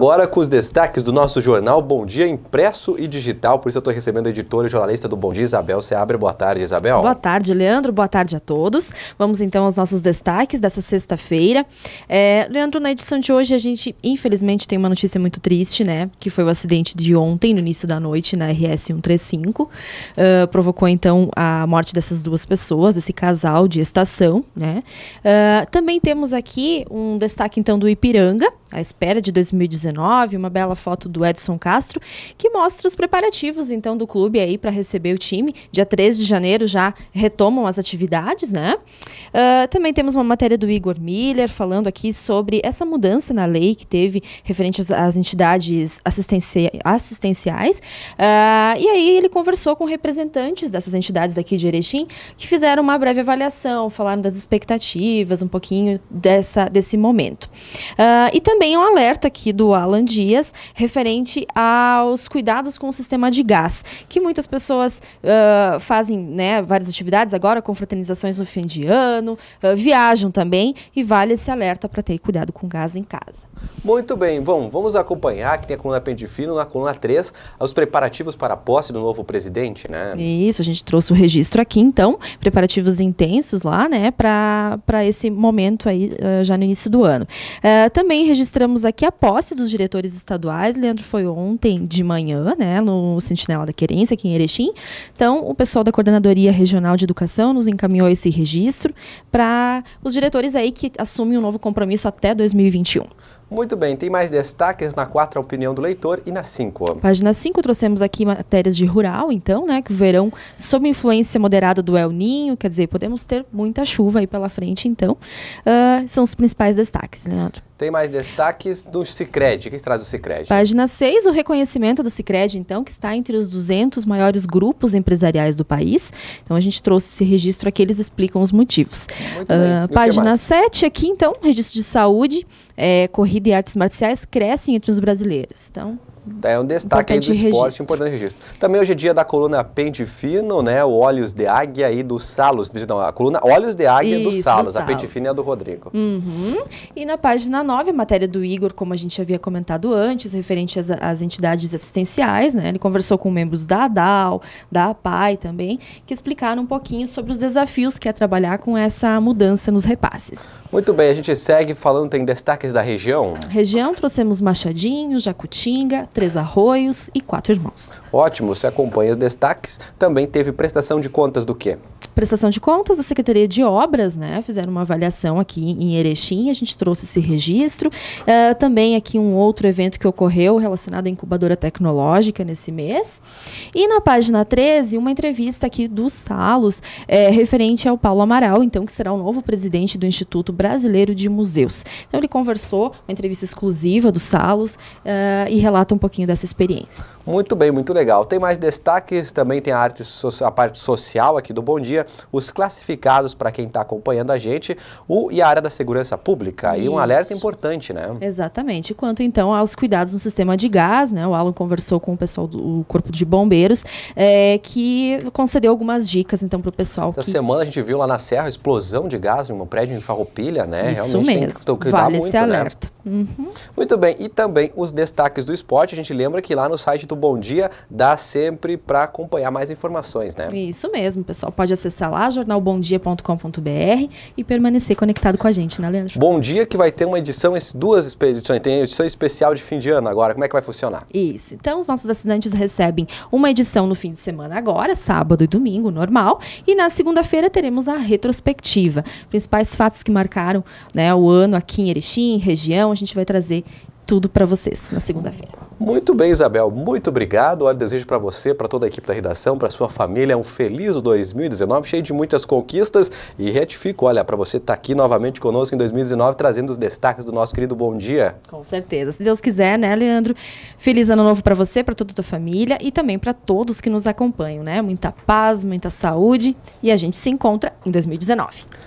Agora com os destaques do nosso jornal Bom Dia Impresso e Digital, por isso eu estou recebendo a editora e jornalista do Bom Dia, Isabel Seabra. Boa tarde, Isabel. Boa tarde, Leandro. Boa tarde a todos. Vamos então aos nossos destaques dessa sexta-feira. É, Leandro, na edição de hoje a gente, infelizmente, tem uma notícia muito triste, né? Que foi o acidente de ontem, no início da noite, na RS 135. Uh, provocou então a morte dessas duas pessoas, desse casal de estação, né? Uh, também temos aqui um destaque então do Ipiranga, à espera de 2019, uma bela foto do Edson Castro, que mostra os preparativos então do clube aí para receber o time. Dia 3 de janeiro já retomam as atividades, né? Uh, também temos uma matéria do Igor Miller falando aqui sobre essa mudança na lei que teve referente às, às entidades assistenciais. Uh, e aí ele conversou com representantes dessas entidades aqui de Erechim que fizeram uma breve avaliação, falaram das expectativas, um pouquinho dessa, desse momento. Uh, e também também um alerta aqui do Alan Dias referente aos cuidados com o sistema de gás, que muitas pessoas uh, fazem né, várias atividades agora, com fraternizações no fim de ano, uh, viajam também, e vale esse alerta para ter cuidado com gás em casa. Muito bem, vamos vamos acompanhar que tem a coluna Pendifino, na coluna 3, os preparativos para a posse do novo presidente, né? Isso, a gente trouxe o registro aqui, então, preparativos intensos lá, né, para esse momento aí, uh, já no início do ano. também registramos aqui a posse dos diretores estaduais. Leandro foi ontem de manhã, né, no Sentinela da Querência, aqui em Erechim. Então, o pessoal da Coordenadoria Regional de Educação nos encaminhou esse registro para os diretores aí que assumem um novo compromisso até 2021. Muito bem, tem mais destaques na 4, a opinião do leitor, e na 5. Página 5, trouxemos aqui matérias de rural, então, né, que o verão, sob influência moderada do El Ninho, quer dizer, podemos ter muita chuva aí pela frente, então, uh, são os principais destaques, né, Leandro. Tem mais destaques do Cicred. O que traz o Cicred? Página 6, o reconhecimento do Cicred, então, que está entre os 200 maiores grupos empresariais do país. Então, a gente trouxe esse registro aqui, eles explicam os motivos. Uh, página 7, aqui, então, registro de saúde, é, corrida e artes marciais crescem entre os brasileiros. Então, é um destaque aí do esporte, registro. importante registro. Também hoje é dia da coluna Pente Fino, né? O Olhos de Águia e do Salos. Não, a coluna Olhos de Águia Isso, do Salos. A Pente Fino é a do Rodrigo. Uhum. E na página 9, a matéria do Igor, como a gente havia comentado antes, referente às, às entidades assistenciais, né? Ele conversou com membros da ADAL, da APAI também, que explicaram um pouquinho sobre os desafios que é trabalhar com essa mudança nos repasses. Muito bem, a gente segue falando, tem destaques da região? Região, trouxemos Machadinho, Jacutinga, Três Arroios e Quatro Irmãos. Ótimo, você acompanha os destaques. Também teve prestação de contas do quê? Prestação de contas da Secretaria de Obras, né? Fizeram uma avaliação aqui em Erechim, a gente trouxe esse registro. Uh, também aqui um outro evento que ocorreu relacionado à incubadora tecnológica nesse mês. E na página 13, uma entrevista aqui do Salos, é, referente ao Paulo Amaral, então, que será o novo presidente do Instituto Brasileiro de Museus. Então, ele conversou, uma entrevista exclusiva do Salos, uh, e relata um pouquinho dessa experiência. Muito bem, muito legal. Tem mais destaques, também tem a, arte, a parte social aqui do Bom Dia, os classificados para quem está acompanhando a gente o, e a área da segurança pública. Isso. E um alerta importante, né? Exatamente. Quanto então aos cuidados no sistema de gás, né? O Alan conversou com o pessoal do Corpo de Bombeiros, é, que concedeu algumas dicas então para o pessoal. Essa que... semana a gente viu lá na Serra explosão de gás em um prédio em Farroupilha, né? Isso Realmente mesmo. tem que cuidar vale muito, esse né? alerta. Uhum. Muito bem, e também os destaques do esporte. A gente lembra que lá no site do Bom Dia dá sempre para acompanhar mais informações, né? Isso mesmo, pessoal. Pode acessar lá jornalbomdia.com.br e permanecer conectado com a gente, né, Leandro? Bom Dia que vai ter uma edição, duas expedições. Tem edição especial de fim de ano agora. Como é que vai funcionar? Isso. Então, os nossos assinantes recebem uma edição no fim de semana agora, sábado e domingo, normal. E na segunda-feira teremos a retrospectiva. Principais fatos que marcaram né, o ano aqui em Erechim, região a gente vai trazer tudo para vocês na segunda-feira. Muito bem, Isabel. Muito obrigado. Olha, desejo para você, para toda a equipe da redação, para sua família, um feliz 2019, cheio de muitas conquistas. E retifico, olha, para você estar tá aqui novamente conosco em 2019, trazendo os destaques do nosso querido Bom Dia. Com certeza. Se Deus quiser, né, Leandro? Feliz ano novo para você, para toda a tua família e também para todos que nos acompanham, né? Muita paz, muita saúde e a gente se encontra em 2019.